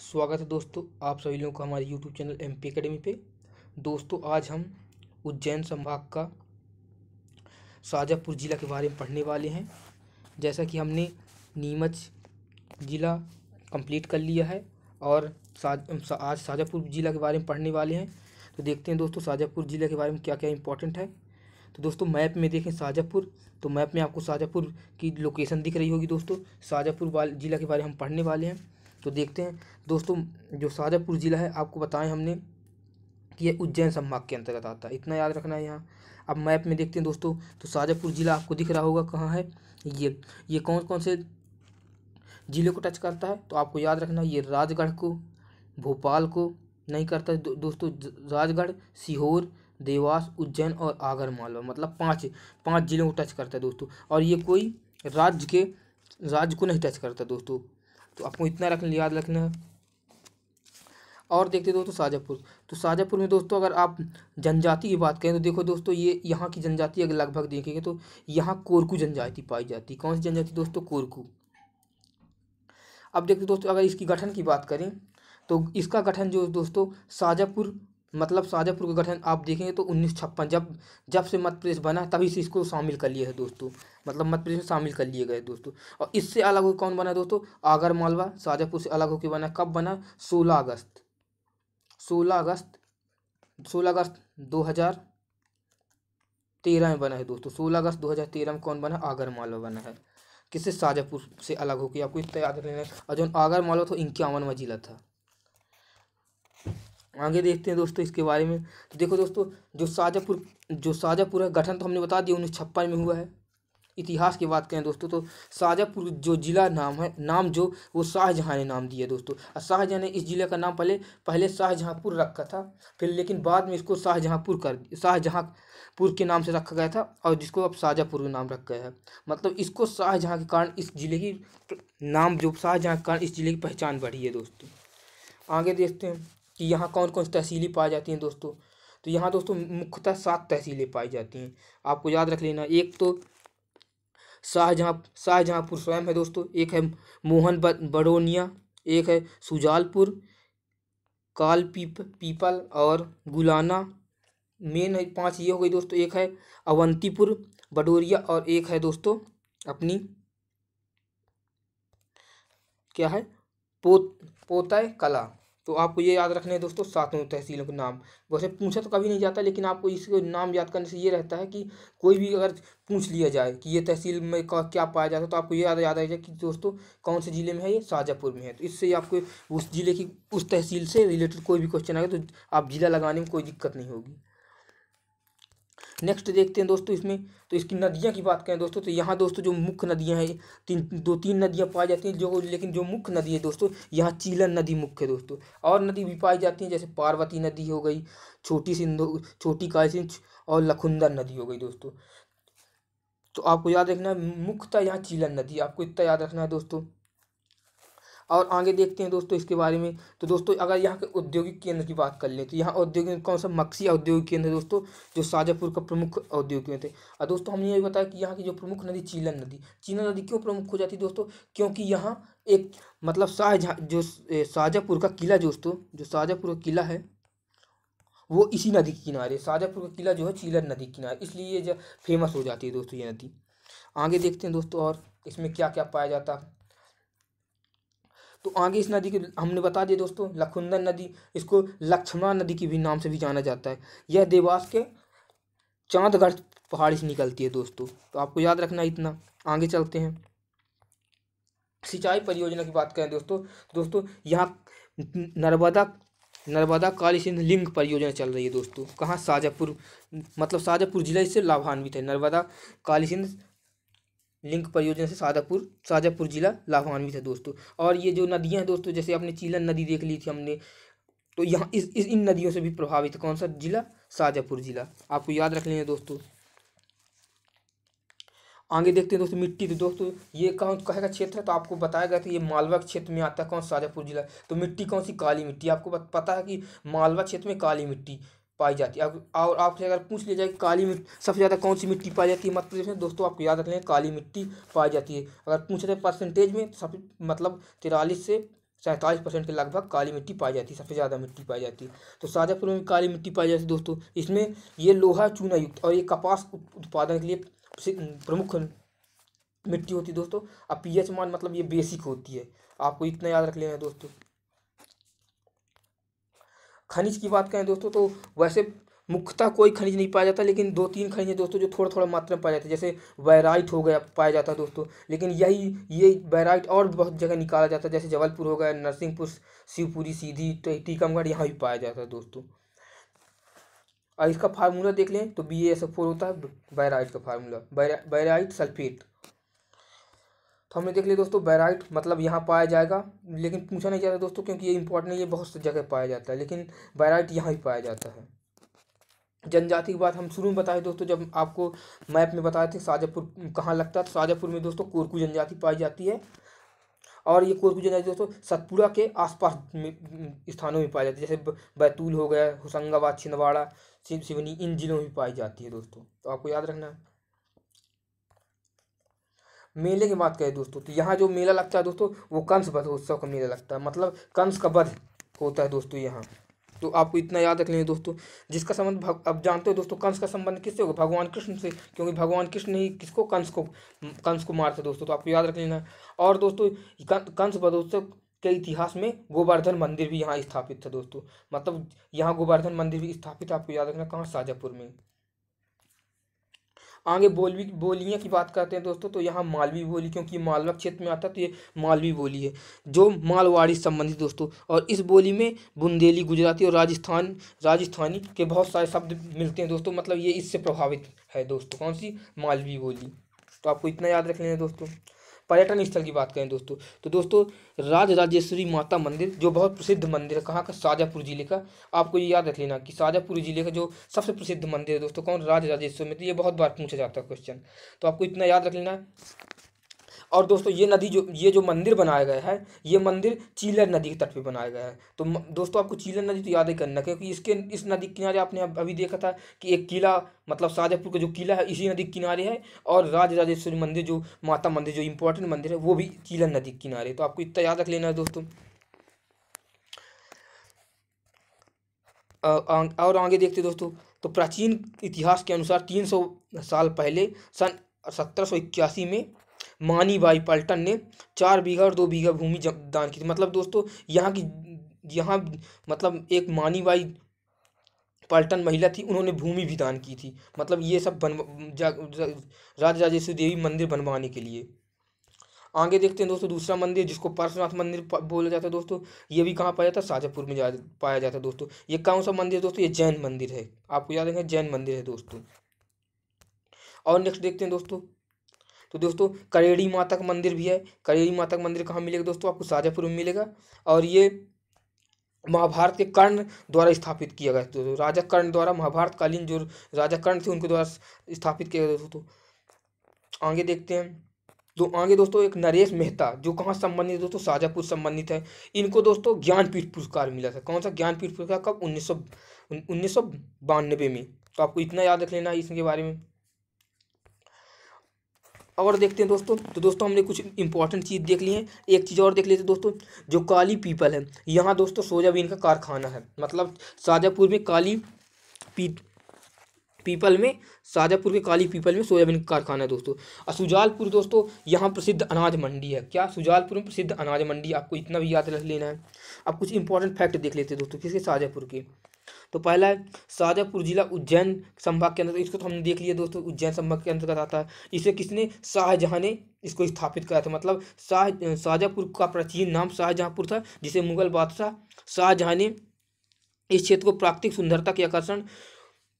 स्वागत है दोस्तों आप सभी लोगों का हमारे YouTube channel M P academy पे दोस्तों आज हम उज्जैन संभाग का शाहजहाँपुर ज़िला के बारे में पढ़ने वाले हैं जैसा कि हमने नीमच ज़िला कंप्लीट कर लिया है और साज आज शाहजहाँपुर ज़िला के बारे में पढ़ने वाले हैं तो देखते हैं दोस्तों शाहजहाँपुर ज़िला के बारे में क्या क्या इंपॉर्टेंट है तो दोस्तों मैप में देखें शाहजहाँपुर तो मैप में आपको शाहजहाँपुर की लोकेशन दिख रही होगी दोस्तों शाहजहाँपुर ज़िला के बारे में हम पढ़ने वाले हैं तो देखते हैं दोस्तों जो शाजापुर ज़िला है आपको बताएं हमने कि यह उज्जैन संभाग के अंतर्गत आता है इतना याद रखना है यहाँ अब मैप में देखते हैं दोस्तों तो शाजापुर ज़िला आपको दिख रहा होगा कहाँ है ये ये कौन कौन से ज़िले को टच करता है तो आपको याद रखना ये राजगढ़ को भोपाल को नहीं करता दो, दोस्तों राजगढ़ सीहोर देवास उज्जैन और आगर मालवा मतलब पाँच पाँच ज़िलों को टच करता है दोस्तों और ये कोई राज्य के राज्य को नहीं टच करता दोस्तों तो आपको इतना रख याद रखना है और देखते दोस्तों शाहजहाँपुर तो शाहजहाँपुर में दोस्तों अगर आप जनजाति की बात करें तो देखो दोस्तों ये यहाँ की जनजाति अगर लगभग देखेंगे तो यहाँ कोरकू जनजाति पाई जाती है कौन सी जनजाति दोस्तों कोरकू अब देखते दोस्तों अगर इसकी गठन की बात करें तो इसका गठन जो दोस्तों शाहजहाँपुर मतलब शाहजहाँपुर का गठन आप देखेंगे तो उन्नीस छप्पन जब जब से मध्य प्रदेश बना तभी से इसको शामिल कर लिए है दोस्तों मतलब मध्य प्रदेश में शामिल कर लिए गए दोस्तों और इससे अलग हो कौन बना दोस्तों आगर मालवा शाहजहाँपुर से अलग होकर बना कब बना सोलह अगस्त सोलह अगस्त सोलह अगस्त दो हज़ार तेरह में बना है दोस्तों सोलह अगस्त दो हज़ार तेरह में कौन बना आगर मालवा बना है किससे शाहजहाँपुर से अलग होकर आपको इतना याद रहना है और जो आगर मालवा तो इक्यावनवा जिला था आगे देखते हैं दोस्तों इसके बारे में तो देखो दोस्तों जो शाहजहाँपुर जो शाहजहाँपुर है गठन तो हमने बता दिया उन्नीस छप्पन में हुआ है इतिहास की बात करें दोस्तों तो शाहजहाँपुर जो ज़िला नाम है नाम जो वो शाहजहाँ ने नाम दिया दोस्तों और शाहजहाँ ने इस ज़िले का नाम पहले पहले शाहजहाँपुर रखा था फिर लेकिन बाद में इसको शाहजहाँपुर कर शाहजहाँपुर के नाम से रखा गया था और जिसको अब शाहजहाँपुर नाम रखा गया है मतलब इसको शाहजहाँ के कारण इस ज़िले की नाम जो शाहजहाँ के कारण इस ज़िले की पहचान बढ़ी है दोस्तों आगे देखते हैं कि यहाँ कौन कौन सी तहसीलें पाई जाती हैं दोस्तों तो यहाँ दोस्तों मुख्यतः सात तहसीलें पाई जाती हैं आपको याद रख लेना एक तो शाहजहाँ शाहजहाँपुर स्वयं है दोस्तों एक है मोहन बड़ोनिया एक है सुजालपुर काल पीप पीपल और गुलाना मेन है पांच ये हो गई दोस्तों एक है अवंतीपुर बडोरिया और एक है दोस्तों अपनी क्या है पोत पोताय कला तो आपको ये याद रखना है दोस्तों सातों तहसीलों के नाम वैसे पूछा तो कभी नहीं जाता लेकिन आपको इसको नाम याद करने से ये रहता है कि कोई भी अगर पूछ लिया जाए कि ये तहसील में क्या पाया जाता है तो आपको ये याद याद आएगा कि दोस्तों कौन से ज़िले में है ये शाहजहाँपुर में है तो इससे आपको उस ज़िले की उस तहसील से रिलेटेड कोई भी क्वेश्चन आएगा तो आप ज़िला लगाने में कोई दिक्कत नहीं होगी नेक्स्ट देखते हैं दोस्तों इसमें तो इसकी नदियाँ की बात करें दोस्तों तो यहाँ दोस्तों जो मुख्य नदियाँ हैं तीन दो तीन नदियाँ पाई जाती हैं जो लेकिन जो मुख्य नदी है दोस्तों यहाँ चीलन नदी मुख्य है दोस्तों और नदी भी पाई जाती हैं जैसे पार्वती नदी हो गई छोटी सिंधु छोटी सिंह और लखुंदर नदी हो गई दोस्तों तो आपको याद रखना है मुख्यतः यहाँ चीलन नदी आपको इतना याद रखना है दोस्तों और आगे देखते हैं दोस्तों इसके बारे में तो दोस्तों अगर यहाँ के औद्योगिक केंद्र की बात कर लें तो यहाँ औद्योगिक कौन सा मक्सी औद्योगिक केंद्र है दोस्तों जो शाजापुर का प्रमुख औद्योगिक केंद्र है और दोस्तों हमने ये बताया कि यहाँ की जो प्रमुख नदी चीलन नदी चीलन नदी क्यों प्रमुख हो जाती है दोस्तों क्योंकि यहाँ एक मतलब शाहजहाँ जो शाहजापुर का किला दोस्तों जो शाहजहाँपुर का किला है वो इसी नदी के किनारे शाहजहापुर का किला जो है चीलन नदी के किनारे इसलिए ये फेमस हो जाती है दोस्तों ये नदी आगे देखते हैं दोस्तों और इसमें क्या क्या पाया जाता है तो आगे इस नदी की हमने बता दिया दोस्तों लखुंदन नदी इसको लक्ष्मणा नदी के भी नाम से भी जाना जाता है यह देवास के चांदगढ़ पहाड़ी से निकलती है दोस्तों तो आपको याद रखना इतना आगे चलते हैं सिंचाई परियोजना की बात करें दोस्तों तो दोस्तों यहाँ नर्मदा नर्मदा काली सिंध लिंग परियोजना चल रही है दोस्तों कहाँ साजापुर मतलब साजापुर जिला इससे लाभान्वित है नर्मदा काली सिंध लिंक परियोजना से शाहजहाँपुर शाहजहाँपुर जिला लाभान्वित है दोस्तों और ये जो नदियाँ हैं दोस्तों जैसे आपने चीलन नदी देख ली थी हमने तो यहाँ इस, इस इन नदियों से भी प्रभावित है कौन सा जिला शाहजहाँपुर जिला आपको याद रख लेना दोस्तों आगे देखते हैं दोस्तों मिट्टी तो दोस्तों ये कौन कहे का क्षेत्र है तो आपको बताया गया था ये मालवा क्षेत्र में आता है कौन शाहजहाँपुर जिला तो मिट्टी कौन सी काली मिट्टी आपको पता है कि मालवा क्षेत्र में काली मिट्टी पाई जाती है और आपसे अगर पूछ लिया जाए कि काली मिट्टी सबसे ज़्यादा कौन सी मिट्टी पाई जाती है मध्य प्रदेश में दोस्तों आपको याद रख लें काली मिट्टी पाई जाती है अगर पूछ रहे परसेंटेज में तो सब मतलब तिरालीस से सैंतालीस परसेंट के लगभग काली मिट्टी पाई जाती है सबसे ज़्यादा मिट्टी पाई जाती है तो शाजापुर में काली मिट्टी पाई जाती है दोस्तों इसमें ये लोहा चूना युक्त और ये कपास उत्पादन के लिए प्रमुख मिट्टी होती है दोस्तों अब पी मान मतलब ये बेसिक होती है आपको इतना याद रख लेना है दोस्तों खनिज की बात करें दोस्तों तो वैसे मुख्यतः कोई खनिज नहीं पाया जाता लेकिन दो तीन खनिज हैं दोस्तों जो थोड़ा थोड़ा मात्रा में पाया जाता है जैसे बैराइट हो गया पाया जाता है दोस्तों लेकिन यही ये वैराइट और बहुत जगह निकाला जाता है जैसे जबलपुर हो गया नरसिंहपुर शिवपुरी सीधी टीकमगढ़ यहाँ भी पाया जाता है दोस्तों और इसका फार्मूला देख लें तो बी एस एफ फोर होता है बैराइट का फार्मूला बैराइट सल्फेट तो हमने देख लिया दोस्तों बैराइट मतलब यहाँ पाया जाएगा लेकिन पूछा नहीं जाता दोस्तों क्योंकि ये इंपॉर्टेंट ये बहुत सी जगह पाया जाता है लेकिन बैराइट यहाँ ही पाया जाता है जनजाति की बात हम शुरू में बताए दोस्तों जब आपको मैप में बताए थे शाहजहाँपुर कहाँ लगता है तो में दोस्तों कोरकू जनजाति पाई जाती है और ये कोरकू जनजाति दोस्तों सतपुरा के आसपास स्थानों में पाई जाती है जैसे बैतूल हो गया होशंगाबाद छिंदवाड़ा सिवनी इन जिलों में पाई जाती है दोस्तों तो आपको याद रखना है मेले की बात करें दोस्तों तो यहाँ जो मेला लगता है दोस्तों वो कंस वध उत्सव का मेला लगता है मतलब कंस का वध होता है दोस्तों यहाँ तो आपको इतना याद रख लेंगे दोस्तों जिसका संबंध अब जानते हो दोस्तों कंस का संबंध किससे होगा भगवान कृष्ण से क्योंकि भगवान कृष्ण ही किसको कंस को कंस को मारते दोस्तों तो आपको याद रख लेना और दोस्तों कंस वधोत्सव के इतिहास में गोवर्धन मंदिर भी यहाँ स्थापित था दोस्तों मतलब यहाँ गोवर्धन मंदिर भी स्थापित आपको याद रखना कहाँ शाजापुर में आगे बोलवी बोलियाँ की बात करते हैं दोस्तों तो यहाँ मालवी बोली क्योंकि मालवा क्षेत्र में आता है तो ये मालवी बोली है जो मालवाड़ी संबंधित दोस्तों और इस बोली में बुंदेली गुजराती और राजस्थान राजस्थानी के बहुत सारे शब्द मिलते हैं दोस्तों मतलब ये इससे प्रभावित है दोस्तों कौन सी मालवी बोली तो आपको इतना याद रख लेना दोस्तों पर्यटन स्थल की बात करें दोस्तों तो दोस्तों राज राजेश्वरी माता मंदिर जो बहुत प्रसिद्ध मंदिर है कहाँ का शाजापुर जिले का आपको ये याद रख लेना कि शाजापुर जिले का जो सबसे प्रसिद्ध मंदिर है दोस्तों कौन राज राजेश्वरी में तो ये बहुत बार पूछा जाता है क्वेश्चन तो आपको इतना याद रख लेना और दोस्तों ये नदी जो ये जो मंदिर बनाया गया है ये मंदिर चीलर नदी के तट पे बनाया गया है तो दोस्तों आपको चीलर नदी तो याद ही करना क्योंकि इसके इस नदी किनारे आपने अभी देखा था कि एक किला मतलब शाहजहपुर का जो किला है इसी नदी के किनारे है और राज राजेश्वरी मंदिर जो माता मंदिर जो इम्पोर्टेंट मंदिर है वो भी चीलर नदी के किनारे तो आपको इतना याद रख लेना है दोस्तों और आगे देखते दोस्तों तो प्राचीन इतिहास के अनुसार सौ साल पहले सन सत्रह में मानी बाई पल्टन ने चार बीघा और दो बीघा भूमि दान की थी मतलब दोस्तों यहाँ की यहाँ मतलब एक मानी बाई पल्टन महिला थी उन्होंने भूमि भी दान की थी मतलब ये सब बन राजा राजेश्वरी देवी मंदिर बनवाने के लिए आगे देखते हैं दोस्तों दूसरा मंदिर जिसको पार्शनाथ मंदिर बोला जाता है दोस्तों ये भी कहाँ पाया जाता है शाजापुर में जा पाया जाता है दोस्तों ये कौन सा मंदिर है दोस्तों ये जैन मंदिर है आपको याद रखें जैन मंदिर है दोस्तों और नेक्स्ट देखते हैं दोस्तों तो दोस्तों करेड़ी माता का मंदिर भी है करेड़ी माता का मंदिर कहाँ मिलेगा दोस्तों आपको शाहजहाँपुर में मिलेगा और ये महाभारत के कर्ण द्वारा स्थापित किया गया तो राजा कर्ण द्वारा महाभारत कालीन जो राजा कर्ण थे उनके द्वारा स्थापित किया गया दोस्तों आगे देखते हैं तो आगे दोस्तों एक नरेश मेहता जो कहाँ संबंधित है दोस्तों शाहजहाँपुर संबंधित है इनको दोस्तों ज्ञानपीठ पुरस्कार मिला था कौन सा ज्ञानपीठ पुरस्कार कब उन्नीस सौ उन्नीस सौ बानबे में तो आपको इतना याद रख लेना है इसके बारे में और देखते हैं दोस्तों तो दोस्तों हमने कुछ इंपॉर्टेंट चीज़ देख ली है एक चीज़ और देख लेते हैं दोस्तों जो काली पीपल है यहाँ दोस्तों सोयाबीन का कारखाना है मतलब शाहजहाँपुर में काली पी पीपल में शाजापुर के काली पीपल में सोयाबीन का कारखाना है दोस्तों और सुजालपुर दोस्तों यहाँ प्रसिद्ध अनाज मंडी है क्या सुजालपुर में प्रसिद्ध अनाज मंडी आपको इतना भी याद रख लेना है अब कुछ इंपॉर्टेंट फैक्ट देख लेते हैं दोस्तों किसके शाजापुर के तो पहला शाजापुर जिला उज्जैन संभाग के अंदर तो इसको तो हमने देख लिया दोस्तों उज्जैन संभाग के अंतर्गत आता है इसे किसने शाहजहाँ ने इसको स्थापित कराया था मतलब शाह शाहजहाँपुर का प्राचीन नाम शाहजहाँपुर था जिसे मुगल बादशाह शाहजहाँ ने इस क्षेत्र को प्राकृतिक सुंदरता के आकर्षण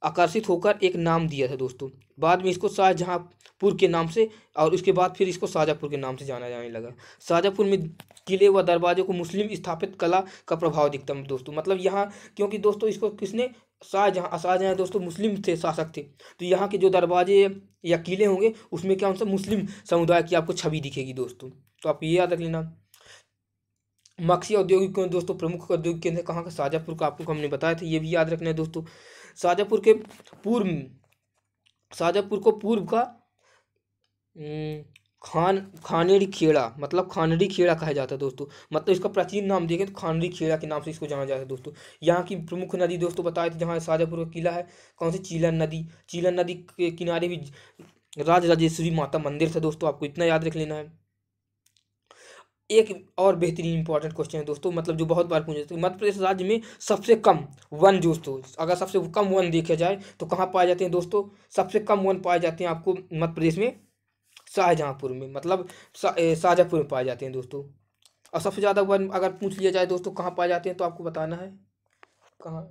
आकर्षित होकर एक नाम दिया था दोस्तों बाद में इसको शाहजहाँपुर के नाम से और उसके बाद फिर इसको शाहजहाँपुर के नाम से जाना जाने लगा शाहजहाँपुर में किले व दरवाजे को मुस्लिम स्थापित कला का प्रभाव दिखता है दोस्तों मतलब यहाँ क्योंकि दोस्तों इसको किसने शाहजहाँ शाहजहाँ दोस्तों मुस्लिम थे शासक थे तो यहाँ के जो दरवाजे या किले होंगे उसमें क्या उनसे मुस्लिम समुदाय की आपको छवि दिखेगी दोस्तों तो आप ये याद रख लेना मक्सी औद्योगिक केंद्र दोस्तों प्रमुख औद्योगिक केंद्र कहाँ का शाहजहाँपुर का आपको हमने बताया था ये भी याद रखना है दोस्तों शाहजहाँपुर के पूर्व शाहजहाँपुर को पूर्व का हम्म, खान खानेड़ी खेड़ा मतलब खानेड़ी खेड़ा कहा जाता है दोस्तों मतलब इसका प्राचीन नाम देखें तो खानेड़ी खेड़ा के नाम से इसको जाना जाता है दोस्तों यहाँ की प्रमुख नदी दोस्तों बताए थे तो जहाँ शाजापुर का किला है कौन सी चीलन नदी चीलन नदी के किनारे भी राज राजेश्वरी माता मंदिर था दोस्तों आपको इतना याद रख लेना है एक और बेहतरीन इंपॉर्टेंट क्वेश्चन है दोस्तों मतलब जो बहुत बार पूछे मध्य प्रदेश राज्य में सबसे कम वन दोस्तों अगर सबसे कम वन देखा जाए तो कहाँ पाए जाते हैं दोस्तों सबसे कम वन पाए जाते हैं आपको मध्य प्रदेश में शाहजहाँपुर में मतलब शाहजहाँपुर में पाए जाते हैं दोस्तों और सबसे ज़्यादा वन अगर पूछ लिया जाए दोस्तों कहाँ पाए जाते हैं तो आपको बताना है कहाँ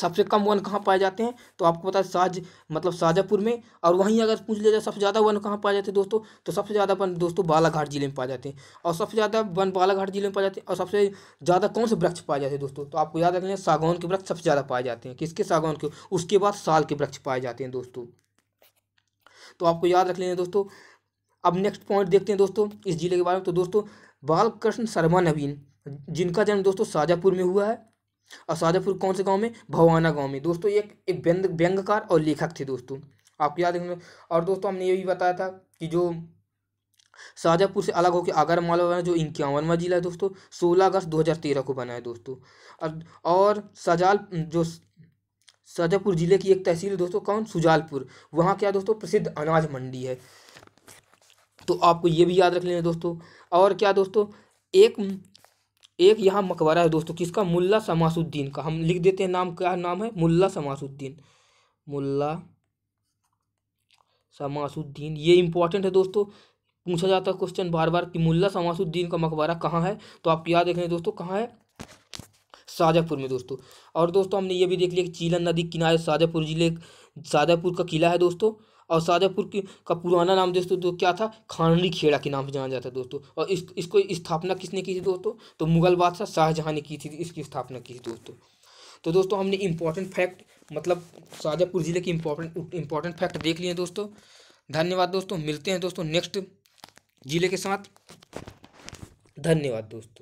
सबसे कम वन कहाँ पाए जाते हैं तो आपको पता है साज मतलब शाहजहाँपुर में और वहीं अगर पूछ लिया जाए सबसे ज़्यादा वन कहाँ पाए जाते हैं दोस्तों तो सबसे ज़्यादा वन दोस्तों बालाघाट जिले में पाए जाते हैं और सबसे ज़्यादा वन बालाघाट जिले में पाए जाते हैं और सबसे ज़्यादा कौन से वृक्ष पाए जाते हैं दोस्तों तो आपको याद रखना सागौन के वृक्ष सबसे ज़्यादा पाए जाते हैं किसके सागौन के उसके बाद साल के वृक्ष पाए जाते हैं दोस्तों तो आपको याद रख लेना दोस्तों अब नेक्स्ट पॉइंट देखते हैं दोस्तों इस जिले के बारे में तो दोस्तों बालकृष्ण शर्मा नवीन जिनका जन्म दोस्तों शाजापुर में हुआ है और शाजापुर कौन से गांव में भवाना गांव में दोस्तों एक एक व्यंग व्यंगकार और लेखक थे दोस्तों आपको याद रखना और दोस्तों हमने ये भी बताया था कि जो शाजापुर से अलग होकर आगर मालवा जो इक्यावनवा जिला है दोस्तों सोलह अगस्त दो हज़ार तेरह को बना है दोस्तों और सजाल जो शाजापुर जिले की एक तहसील है दोस्तों कौन सुजालपुर वहाँ क्या दोस्तों प्रसिद्ध अनाज मंडी है तो आपको ये भी याद रख लेना दोस्तों और क्या दोस्तों एक एक यहाँ मकबरा है दोस्तों किसका मुल्ला समासुद्दीन का हम लिख देते हैं नाम क्या नाम है मुल्ला समासुद्दीन मुल्ला समासुद्दीन ये इंपॉर्टेंट है दोस्तों पूछा जाता है क्वेश्चन बार बार कि मुल्ला समासुद्दीन का मकबरा कहाँ है तो आप याद रख लें दोस्तों कहाँ है शाहजहाँपुर में दोस्तों और दोस्तों हमने ये भी देख लिया कि चीलन नदी किनारे शाहजहाँपुर जिले शाहजहाँपुर का किला है दोस्तों और शाहजहाँपुर का पुराना नाम दोस्तों तो क्या था खानडी खेड़ा के नाम से जाना जाता है दोस्तों और इस इसको स्थापना किसने की थी दोस्तों तो मुगल बादशाह शाहजहाँ ने की थी इसकी स्थापना की थी दोस्तों तो दोस्तों हमने इम्पोर्टेंट फैक्ट मतलब शाहजहाँपुर ज़िले के इम्पोर्टेंट इम्पोर्टेंट फैक्ट देख लिए दोस्तों धन्यवाद दोस्तों मिलते हैं दोस्तों नेक्स्ट ज़िले के साथ धन्यवाद दोस्तों